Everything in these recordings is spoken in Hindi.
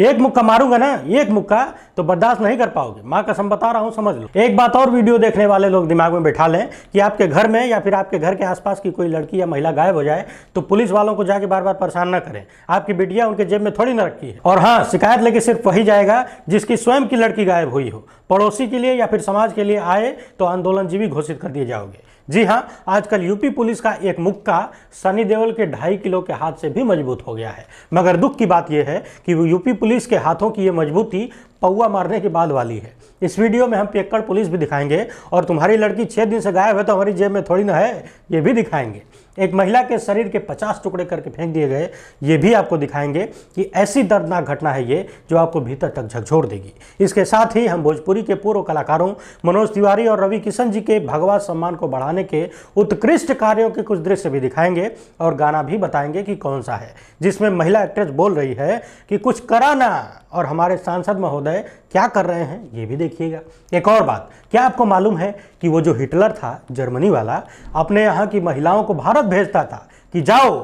एक मुक्का मारूंगा ना एक मुक्का तो बर्दाश्त नहीं कर पाओगे माँ कसम बता रहा हूँ समझ लो एक बात और वीडियो देखने वाले लोग दिमाग में बैठा लें कि आपके घर में या फिर आपके घर के आसपास की कोई लड़की या महिला गायब हो जाए तो पुलिस वालों को जाके बार बार परेशान ना करें आपकी बेटिया उनके जेब में थोड़ी ना रखी है और हाँ शिकायत लेके सिर्फ वही जाएगा जिसकी स्वयं की लड़की गायब हुई हो पड़ोसी के लिए या फिर समाज के लिए आए तो आंदोलनजीवी घोषित कर दिए जाओगे जी हाँ आजकल यूपी पुलिस का एक मुक्का सनी देओल के ढाई किलो के हाथ से भी मजबूत हो गया है मगर दुख की बात यह है कि यूपी पुलिस के हाथों की ये मजबूती पौवा मारने के बाद वाली है इस वीडियो में हम पेक्कड़ पुलिस भी दिखाएंगे और तुम्हारी लड़की छः दिन से गायब है तो हमारी जेब में थोड़ी ना है ये भी दिखाएंगे एक महिला के शरीर के 50 टुकड़े करके फेंक दिए गए ये भी आपको दिखाएंगे कि ऐसी दर्दनाक घटना है ये जो आपको भीतर तक झकझोर देगी इसके साथ ही हम भोजपुरी के पूर्व कलाकारों मनोज तिवारी और रवि किशन जी के भगवा सम्मान को बढ़ाने के उत्कृष्ट कार्यों के कुछ दृश्य भी दिखाएंगे और गाना भी बताएंगे कि कौन सा है जिसमें महिला एक्ट्रेस बोल रही है कि कुछ कराना और हमारे सांसद महोदय क्या कर रहे हैं ये भी देखिएगा एक और बात क्या आपको मालूम है कि वो जो हिटलर था जर्मनी वाला अपने यहाँ की महिलाओं को भारत तरफ भेजता था कि जाओ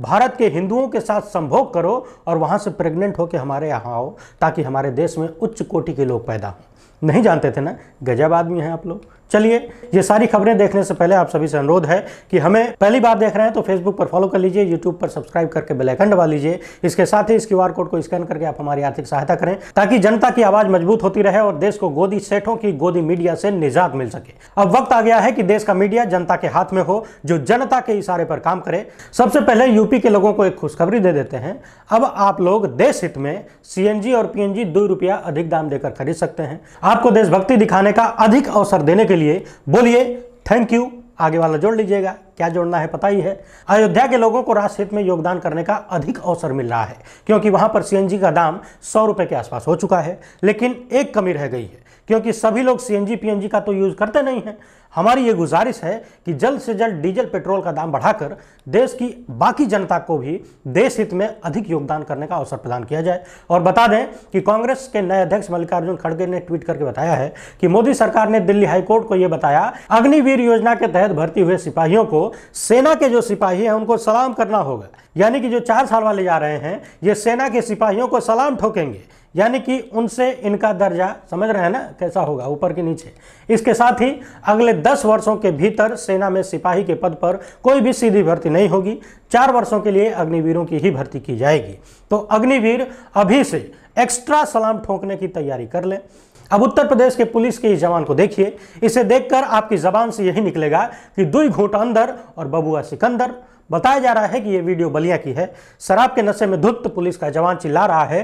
भारत के हिंदुओं के साथ संभोग करो और वहाँ से प्रेग्नेंट होकर हमारे यहाँ आओ ताकि हमारे देश में उच्च कोटि के लोग पैदा हों नहीं जानते थे ना गजब आदमी हैं आप लोग चलिए ये सारी खबरें देखने से पहले आप सभी से अनुरोध है कि हमें पहली बार देख रहे हैं तो फेसबुक पर फॉलो कर लीजिए यूट्यूब पर सब्सक्राइब करके बेल आइकन दबा लीजिए इसके साथ ही इस क्यू कोड को स्कैन करके आप हमारी आर्थिक सहायता करें ताकि जनता की आवाज मजबूत होती रहे और देश को गोदी सेठों की गोदी मीडिया से निजात मिल सके अब वक्त आ गया है कि देश का मीडिया जनता के हाथ में हो जो जनता के इशारे पर काम करे सबसे पहले यूपी के लोगों को एक खुशखबरी दे देते हैं अब आप लोग देश हित में सीएनजी और पीएनजी दो रुपया अधिक दाम देकर खरीद सकते हैं आपको देशभक्ति दिखाने का अधिक अवसर देने के लिए बोलिए थैंक यू आगे वाला जोड़ लीजिएगा क्या जोड़ना है पता ही है अयोध्या के लोगों को राष्ट्र हित में योगदान करने का अधिक अवसर मिल रहा है क्योंकि वहां पर सीएनजी का दाम सौ रुपए के आसपास हो चुका है लेकिन एक कमी रह गई है क्योंकि सभी लोग सी एन पी का तो यूज़ करते नहीं हैं हमारी ये गुजारिश है कि जल्द से जल्द डीजल पेट्रोल का दाम बढ़ाकर देश की बाकी जनता को भी देश हित में अधिक योगदान करने का अवसर प्रदान किया जाए और बता दें कि कांग्रेस के नए अध्यक्ष मल्लिकार्जुन खड़गे ने ट्वीट करके बताया है कि मोदी सरकार ने दिल्ली हाईकोर्ट को यह बताया अग्निवीर योजना के तहत भर्ती हुए सिपाहियों को सेना के जो सिपाही है उनको सलाम करना होगा यानी कि जो चार साल वाले जा रहे हैं ये सेना के सिपाहियों को सलाम ठोकेंगे यानी कि उनसे इनका दर्जा समझ रहे हैं ना कैसा होगा ऊपर के नीचे इसके साथ ही अगले दस वर्षों के भीतर सेना में सिपाही के पद पर कोई भी सीधी भर्ती नहीं होगी चार वर्षों के लिए अग्निवीरों की ही भर्ती की जाएगी तो अग्निवीर अभी से एक्स्ट्रा सलाम ठोकने की तैयारी कर लें अब उत्तर प्रदेश के पुलिस के इस जवान को देखिए इसे देखकर आपकी जबान से यही निकलेगा कि दुई घूट अंदर और बबुआ सिकंदर बताया जा रहा है कि ये वीडियो बलिया की है शराब के नशे में धुत पुलिस का जवान चिल्ला रहा है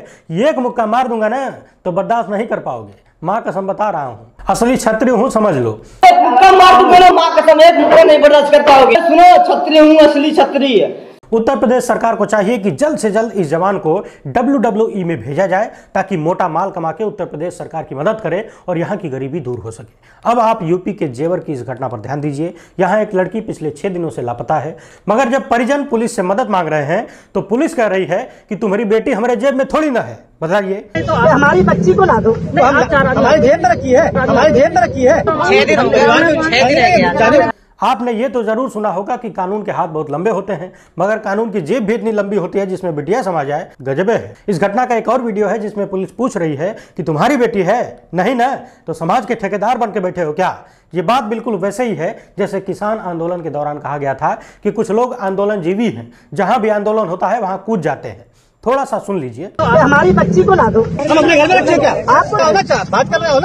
एक मुक्का मार दूंगा ना तो बर्दाश्त नहीं कर पाओगे माँ कसम बता रहा हूँ असली छत्री हूँ समझ लो मुक्का मार दूंगा ना माँ कसम एक मुक्का नहीं बर्दाश्त कर पाओगे सुनो छत्री हूँ असली छत्री है उत्तर प्रदेश सरकार को चाहिए कि जल्द से जल्द इस जवान को डब्ल्यू e में भेजा जाए ताकि मोटा माल कमा के उत्तर प्रदेश सरकार की मदद करे और यहाँ की गरीबी दूर हो सके अब आप यूपी के जेवर की इस घटना पर ध्यान दीजिए यहाँ एक लड़की पिछले छह दिनों से लापता है मगर जब परिजन पुलिस से मदद मांग रहे हैं तो पुलिस कह रही है कि तुम्हारी बेटी हमारे जेब में थोड़ी ना है बताइए तो हमारी बच्ची को ना दो तो हमारी जेब में रखी है हमारी जेब में रखी है आपने ये तो ज़रूर सुना होगा कि कानून के हाथ बहुत लंबे होते हैं मगर कानून की जेब भी इतनी लंबी होती है जिसमें बेटिया समा जाए गजबे है इस घटना का एक और वीडियो है जिसमें पुलिस पूछ रही है कि तुम्हारी बेटी है नहीं ना तो समाज के ठेकेदार बन के बैठे हो क्या ये बात बिल्कुल वैसे ही है जैसे किसान आंदोलन के दौरान कहा गया था कि कुछ लोग आंदोलन जीवी हैं जहाँ भी आंदोलन होता है वहाँ कूद जाते हैं थोड़ा सा सुन लीजिए तो हमारी बच्ची को ला दो हम अपने घर में रखे क्या आप अच्छा, बात कर रहे हो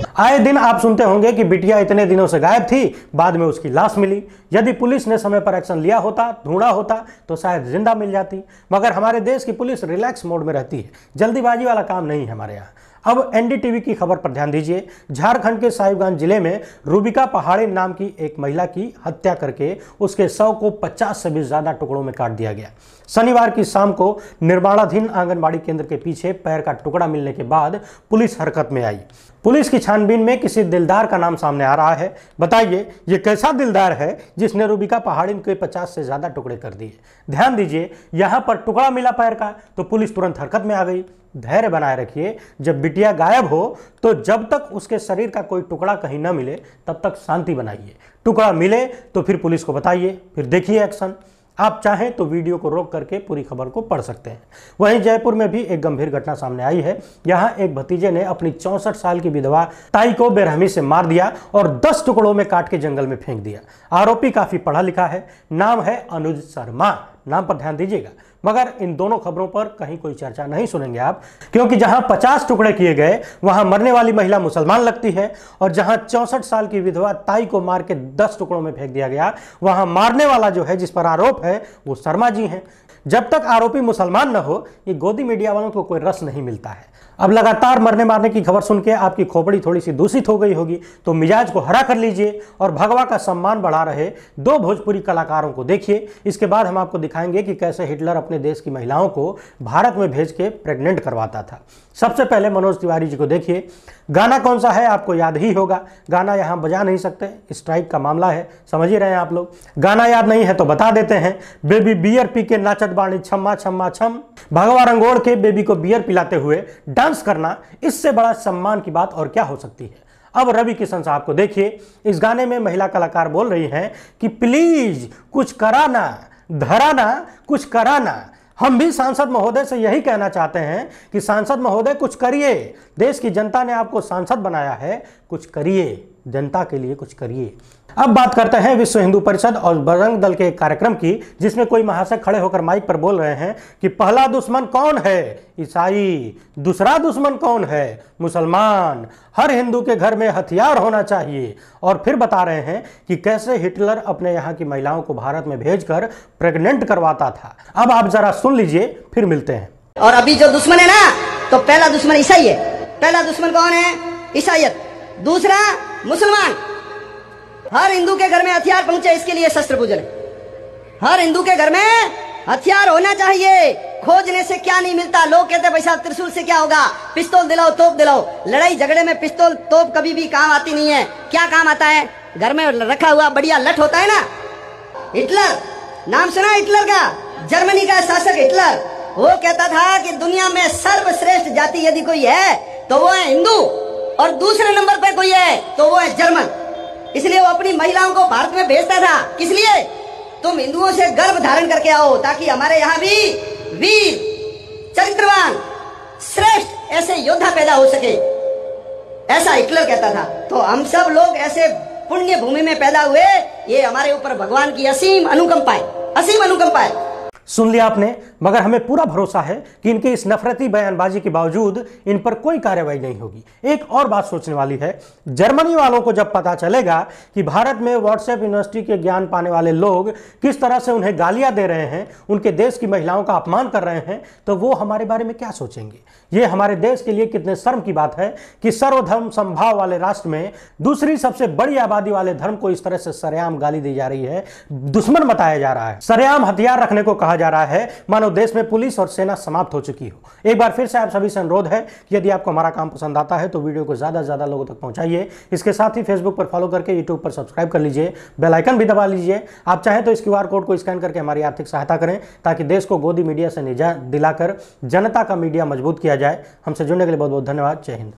ना आए दिन आप सुनते होंगे कि बिटिया इतने दिनों से गायब थी बाद में उसकी लाश मिली यदि पुलिस ने समय पर एक्शन लिया होता ढूंढा होता तो शायद जिंदा मिल जाती मगर हमारे देश की पुलिस रिलैक्स मोड में रहती है जल्दीबाजी वाला काम नहीं है हमारे यहाँ अब एनडीटीवी की खबर पर ध्यान दीजिए झारखंड के साहिबगंज जिले में रूबिका पहाड़े नाम की एक महिला की हत्या करके उसके शव को 50 से भी ज्यादा टुकड़ों में काट दिया गया शनिवार की शाम को निर्माणाधीन आंगनबाड़ी केंद्र के पीछे पैर का टुकड़ा मिलने के बाद पुलिस हरकत में आई पुलिस की छानबीन में किसी दिलदार का नाम सामने आ रहा है बताइए ये कैसा दिलदार है जिसने रूबिका पहाड़ी के 50 से ज़्यादा टुकड़े कर दिए ध्यान दीजिए यहाँ पर टुकड़ा मिला पैर का तो पुलिस तुरंत हरकत में आ गई धैर्य बनाए रखिए जब बिटिया गायब हो तो जब तक उसके शरीर का कोई टुकड़ा कहीं न मिले तब तक शांति बनाइए टुकड़ा मिले तो फिर पुलिस को बताइए फिर देखिए एक्शन आप चाहें तो वीडियो को रोक करके पूरी खबर को पढ़ सकते हैं वहीं जयपुर में भी एक गंभीर घटना सामने आई है यहां एक भतीजे ने अपनी 64 साल की विधवा ताई को बेरहमी से मार दिया और 10 टुकड़ों में काट के जंगल में फेंक दिया आरोपी काफी पढ़ा लिखा है नाम है अनुज शर्मा नाम पर ध्यान दीजिएगा मगर इन दोनों खबरों पर कहीं कोई चर्चा नहीं सुनेंगे आप क्योंकि जहां 50 टुकड़े किए गए वहां मरने वाली महिला मुसलमान लगती है और जहां चौसठ साल की विधवा ताई को मार के 10 टुकड़ों में फेंक दिया गया वहां मारने वाला जो है जिस पर आरोप है वो शर्मा जी हैं जब तक आरोपी मुसलमान न हो ये गोदी मीडिया वालों को कोई रस नहीं मिलता है अब लगातार मरने मारने की खबर सुन के आपकी खोपड़ी थोड़ी सी दूषित हो गई होगी तो मिजाज को हरा कर लीजिए और भगवा का सम्मान बढ़ा रहे दो भोजपुरी कलाकारों को देखिए इसके बाद हम आपको दिखाएंगे कि कैसे हिटलर अपने अपने देश की महिलाओं को भारत में भेज के प्रेग्नेंट करवाता था सबसे पहले मनोज तिवारी जी को देखिए गाना कौन सा है आपको याद ही होगा गाना यहाँ बजा नहीं सकते स्ट्राइक का मामला है समझ ही रहे हैं आप लोग गाना याद नहीं है तो बता देते हैं बेबी बियर पी के नाचत बाणी छम्मा छम्मा छम भगवा रंगोड़ के बेबी को बियर पिलाते हुए डांस करना इससे बड़ा सम्मान की बात और क्या हो सकती है अब रवि किशन साहब को देखिए इस गाने में महिला कलाकार बोल रही हैं कि प्लीज कुछ कराना धराना कुछ कराना हम भी सांसद महोदय से यही कहना चाहते हैं कि सांसद महोदय कुछ करिए देश की जनता ने आपको सांसद बनाया है कुछ करिए जनता के लिए कुछ करिए अब बात करते हैं विश्व हिंदू परिषद और बजरंग दल के कार्यक्रम की जिसमें कोई महाशय खड़े होकर माइक पर बोल रहे हैं कि पहला दुश्मन कौन है ईसाई दूसरा दुश्मन कौन है मुसलमान हर हिंदू के घर में हथियार होना चाहिए और फिर बता रहे हैं कि कैसे हिटलर अपने यहाँ की महिलाओं को भारत में भेजकर प्रेगनेंट करवाता था अब आप जरा सुन लीजिए फिर मिलते हैं और अभी जो दुश्मन है ना तो पहला दुश्मन ईसाई है पहला दुश्मन कौन है ईसाइत दूसरा मुसलमान हर हिंदू के घर में हथियार पहुंचे इसके लिए शस्त्र पूजन हर हिंदू के घर में हथियार होना चाहिए खोजने से क्या नहीं मिलता लोग कहते पैसा त्रिशूल से क्या होगा पिस्तौल दिलाओ तोप दिलाओ लड़ाई झगड़े में पिस्तौल तोप कभी भी काम आती नहीं है क्या काम आता है घर में रखा हुआ बढ़िया लठ होता है ना हिटलर नाम सुना हिटलर का जर्मनी का शासक हिटलर वो कहता था कि दुनिया में सर्वश्रेष्ठ जाति यदि कोई है तो वो है हिंदू और दूसरे नंबर पर कोई है तो वो है जर्मन इसलिए वो अपनी महिलाओं को भारत में भेजता था किस लिए तुम हिंदुओं से गर्भ धारण करके आओ ताकि हमारे यहाँ भी वीर चरित्रवान श्रेष्ठ ऐसे योद्धा पैदा हो सके ऐसा हिटलर कहता था तो हम सब लोग ऐसे पुण्य भूमि में पैदा हुए ये हमारे ऊपर भगवान की असीम अनुकंपा है असीम अनुकंपा है सुन लिया आपने मगर हमें पूरा भरोसा है कि इनके इस नफरती बयानबाजी के बावजूद इन पर कोई कार्रवाई नहीं होगी एक और बात सोचने वाली है जर्मनी वालों को जब पता चलेगा कि भारत में व्हाट्सएप यूनिवर्सिटी के ज्ञान पाने वाले लोग किस तरह से उन्हें गालियां दे रहे हैं उनके देश की महिलाओं का अपमान कर रहे हैं तो वो हमारे बारे में क्या सोचेंगे ये हमारे देश के लिए कितने शर्म की बात है कि सर्वधर्म संभाव वाले राष्ट्र में दूसरी सबसे बड़ी आबादी वाले धर्म को इस तरह से सरेआम गाली दी जा रही है दुश्मन बताया जा रहा है सरेआम हथियार रखने को कहा कहा जा रहा है मानो देश में पुलिस और सेना समाप्त हो चुकी हो एक बार फिर से आप सभी से अनुरोध है कि यदि आपको हमारा काम पसंद आता है तो वीडियो को ज़्यादा से ज़्यादा लोगों तक पहुंचाइए इसके साथ ही फेसबुक पर फॉलो करके यूट्यूब पर सब्सक्राइब कर लीजिए बेलाइकन भी दबा लीजिए आप चाहें तो इस क्यू कोड को स्कैन करके हमारी आर्थिक सहायता करें ताकि देश को गोदी मीडिया से निजात दिलाकर जनता का मीडिया मजबूत किया जाए हमसे जुड़ने के लिए बहुत बहुत धन्यवाद जय हिंद